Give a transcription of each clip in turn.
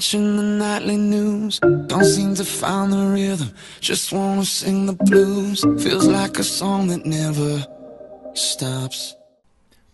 Watching the nightly news, don't seem to find the rhythm. Just wanna sing the blues. Feels like a song that never stops.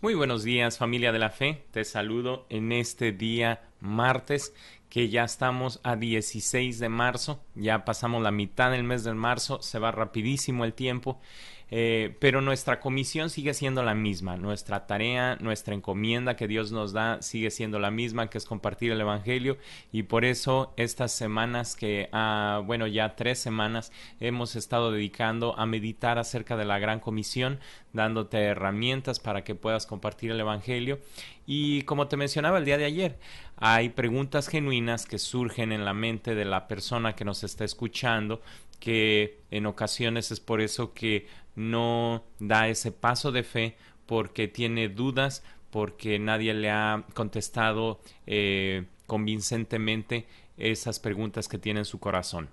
Muy buenos días familia de la fe, te saludo en este día martes que ya estamos a 16 de marzo, ya pasamos la mitad del mes de marzo, se va rapidísimo el tiempo, eh, pero nuestra comisión sigue siendo la misma, nuestra tarea, nuestra encomienda que Dios nos da sigue siendo la misma, que es compartir el Evangelio y por eso estas semanas que, ah, bueno, ya tres semanas hemos estado dedicando a meditar acerca de la gran comisión, dándote herramientas para que puedas compartir el Evangelio y como te mencionaba el día de ayer, hay preguntas genuinas, que surgen en la mente de la persona que nos está escuchando, que en ocasiones es por eso que no da ese paso de fe porque tiene dudas, porque nadie le ha contestado eh, convincentemente esas preguntas que tiene en su corazón.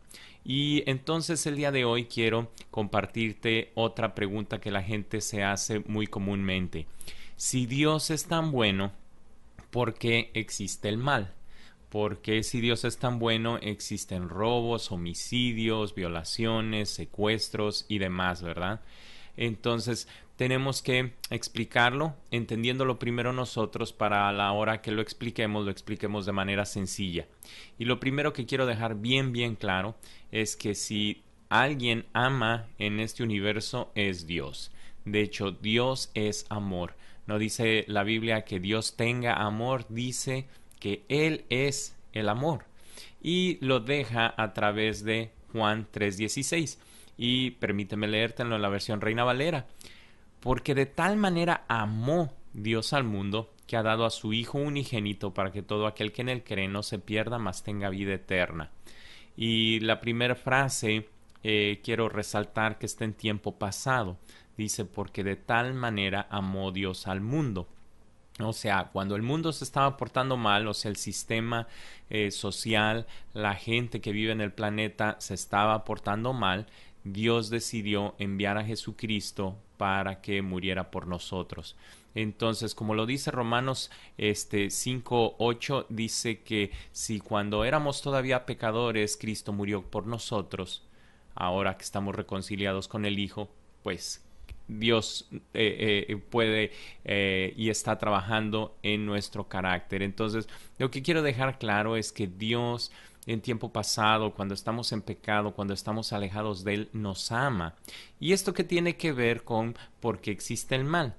Y entonces el día de hoy quiero compartirte otra pregunta que la gente se hace muy comúnmente. Si Dios es tan bueno, ¿por qué existe el mal? porque si Dios es tan bueno existen robos, homicidios, violaciones, secuestros y demás, ¿verdad? Entonces tenemos que explicarlo, entendiéndolo primero nosotros para a la hora que lo expliquemos, lo expliquemos de manera sencilla. Y lo primero que quiero dejar bien, bien claro es que si alguien ama en este universo es Dios. De hecho, Dios es amor. No dice la Biblia que Dios tenga amor, dice que Él es el amor. Y lo deja a través de Juan 3:16. Y permíteme leértelo en la versión Reina Valera. Porque de tal manera amó Dios al mundo que ha dado a su Hijo unigénito para que todo aquel que en él cree no se pierda, mas tenga vida eterna. Y la primera frase eh, quiero resaltar que está en tiempo pasado. Dice, porque de tal manera amó Dios al mundo. O sea, cuando el mundo se estaba portando mal, o sea, el sistema eh, social, la gente que vive en el planeta se estaba portando mal, Dios decidió enviar a Jesucristo para que muriera por nosotros. Entonces, como lo dice Romanos este 5, 8, dice que si cuando éramos todavía pecadores, Cristo murió por nosotros, ahora que estamos reconciliados con el Hijo, pues Dios eh, eh, puede eh, y está trabajando en nuestro carácter. Entonces, lo que quiero dejar claro es que Dios en tiempo pasado, cuando estamos en pecado, cuando estamos alejados de Él, nos ama. ¿Y esto que tiene que ver con porque existe el mal?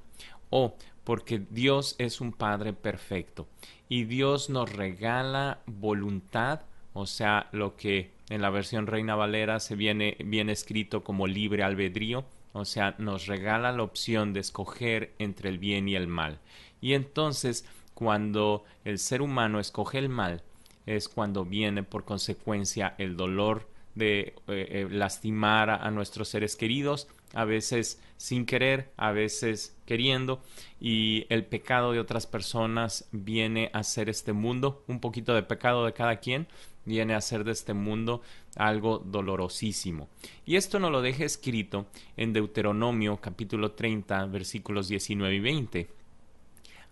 O porque Dios es un Padre perfecto y Dios nos regala voluntad, o sea, lo que en la versión Reina Valera se viene bien escrito como libre albedrío, o sea, nos regala la opción de escoger entre el bien y el mal. Y entonces, cuando el ser humano escoge el mal, es cuando viene por consecuencia el dolor de eh, eh, lastimar a nuestros seres queridos, a veces sin querer, a veces queriendo, y el pecado de otras personas viene a hacer este mundo, un poquito de pecado de cada quien, viene a hacer de este mundo algo dolorosísimo. Y esto nos lo deja escrito en Deuteronomio capítulo 30 versículos 19 y 20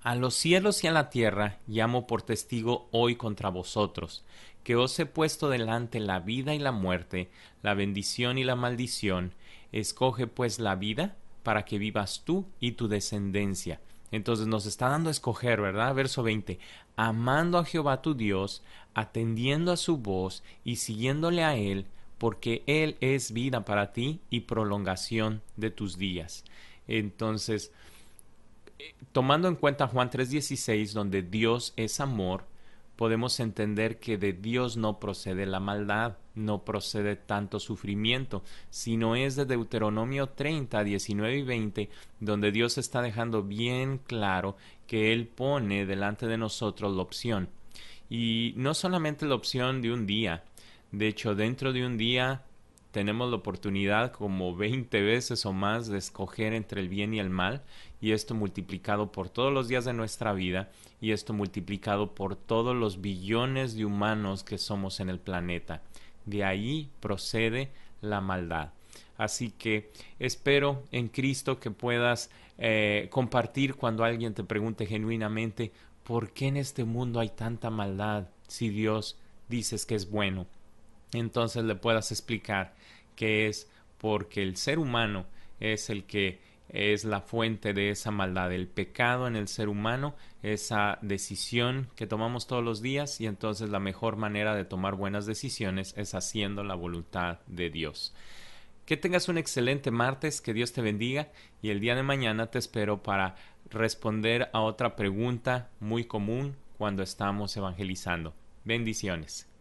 a los cielos y a la tierra llamo por testigo hoy contra vosotros, que os he puesto delante la vida y la muerte, la bendición y la maldición. Escoge pues la vida para que vivas tú y tu descendencia. Entonces nos está dando a escoger, ¿verdad? Verso 20. Amando a Jehová tu Dios, atendiendo a su voz y siguiéndole a Él, porque Él es vida para ti y prolongación de tus días. Entonces, tomando en cuenta Juan 3:16, donde Dios es amor, podemos entender que de Dios no procede la maldad, no procede tanto sufrimiento, sino es de Deuteronomio 30, 19 y 20, donde Dios está dejando bien claro que Él pone delante de nosotros la opción. Y no solamente la opción de un día, de hecho dentro de un día tenemos la oportunidad como 20 veces o más de escoger entre el bien y el mal, y esto multiplicado por todos los días de nuestra vida, y esto multiplicado por todos los billones de humanos que somos en el planeta. De ahí procede la maldad. Así que espero en Cristo que puedas eh, compartir cuando alguien te pregunte genuinamente, ¿por qué en este mundo hay tanta maldad si Dios dices que es bueno? entonces le puedas explicar que es porque el ser humano es el que es la fuente de esa maldad, el pecado en el ser humano, esa decisión que tomamos todos los días y entonces la mejor manera de tomar buenas decisiones es haciendo la voluntad de Dios. Que tengas un excelente martes, que Dios te bendiga y el día de mañana te espero para responder a otra pregunta muy común cuando estamos evangelizando. Bendiciones.